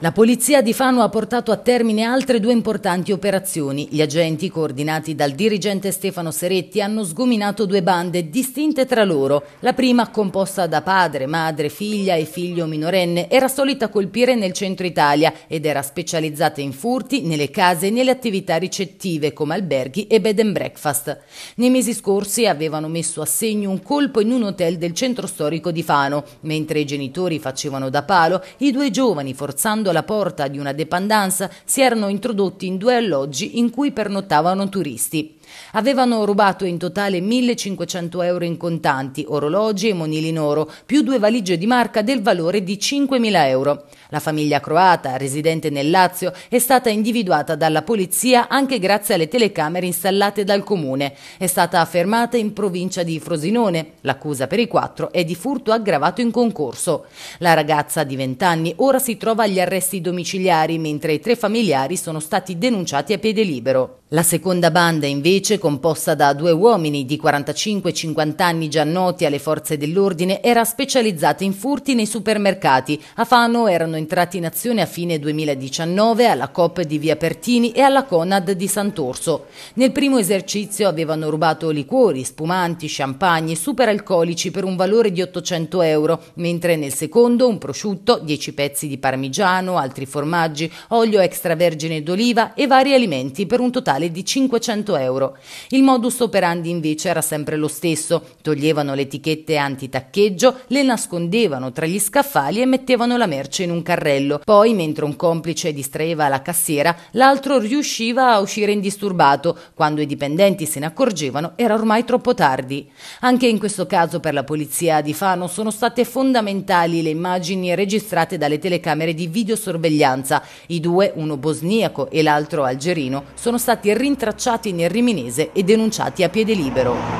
La polizia di Fano ha portato a termine altre due importanti operazioni. Gli agenti, coordinati dal dirigente Stefano Seretti, hanno sgominato due bande distinte tra loro. La prima, composta da padre, madre, figlia e figlio minorenne, era solita colpire nel centro Italia ed era specializzata in furti nelle case e nelle attività ricettive come alberghi e bed and breakfast. Nei mesi scorsi avevano messo a segno un colpo in un hotel del centro storico di Fano. Mentre i genitori facevano da palo, i due giovani, forzando sfruttando la porta di una dependanza, si erano introdotti in due alloggi in cui pernottavano turisti. Avevano rubato in totale 1500 euro in contanti, orologi e monili in oro, più due valigie di marca del valore di 5000 euro. La famiglia croata, residente nel Lazio, è stata individuata dalla polizia anche grazie alle telecamere installate dal comune. È stata fermata in provincia di Frosinone. L'accusa per i quattro è di furto aggravato in concorso. La ragazza di 20 anni ora si trova agli arresti arresti domiciliari, mentre i tre familiari sono stati denunciati a piede libero. La seconda banda, invece, composta da due uomini di 45-50 anni già noti alle forze dell'ordine, era specializzata in furti nei supermercati. A Fano erano entrati in azione a fine 2019 alla COP di Via Pertini e alla Conad di Sant'Orso. Nel primo esercizio avevano rubato liquori, spumanti, champagne e superalcolici per un valore di 800 euro, mentre nel secondo un prosciutto, 10 pezzi di parmigiano, grano, altri formaggi, olio extravergine d'oliva e vari alimenti per un totale di 500 euro. Il modus operandi invece era sempre lo stesso, toglievano le etichette anti-taccheggio, le nascondevano tra gli scaffali e mettevano la merce in un carrello. Poi, mentre un complice distraeva la cassiera, l'altro riusciva a uscire indisturbato. Quando i dipendenti se ne accorgevano era ormai troppo tardi. Anche in questo caso per la polizia di Fano sono state fondamentali le immagini registrate dalle telecamere di video videosorveglianza. I due, uno bosniaco e l'altro algerino, sono stati rintracciati nel Riminese e denunciati a piede libero.